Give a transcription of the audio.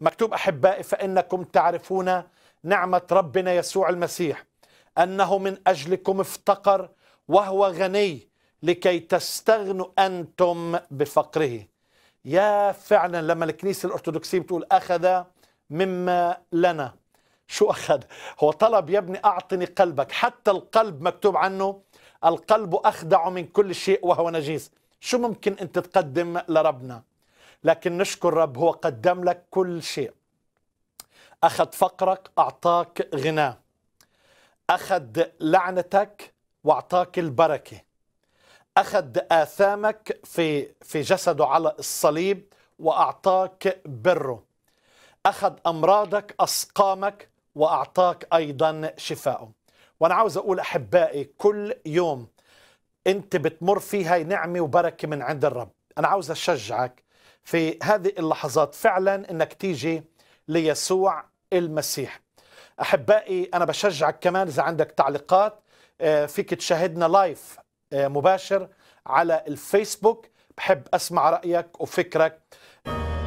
مكتوب أحبائي فإنكم تعرفون نعمة ربنا يسوع المسيح أنه من أجلكم افتقر وهو غني لكي تستغنوا أنتم بفقره يا فعلا لما الكنيسة الأرثوذكسية بتقول أخذ مما لنا شو أخذ هو طلب يا ابني أعطني قلبك حتى القلب مكتوب عنه القلب أخدع من كل شيء وهو نجيس شو ممكن أنت تقدم لربنا لكن نشكر رب هو قدم لك كل شيء أخذ فقرك أعطاك غناه أخذ لعنتك وأعطاك البركة أخذ آثامك في في جسده على الصليب وأعطاك بره أخذ أمراضك أسقامك وأعطاك أيضا شفاءه وأنا عاوز أقول أحبائي كل يوم أنت بتمر فيها نعمة وبركة من عند الرب أنا عاوز أشجعك في هذه اللحظات فعلا انك تيجي ليسوع المسيح احبائي انا بشجعك كمان اذا عندك تعليقات آه، فيك تشاهدنا لايف آه، مباشر على الفيسبوك بحب اسمع رايك وفكرك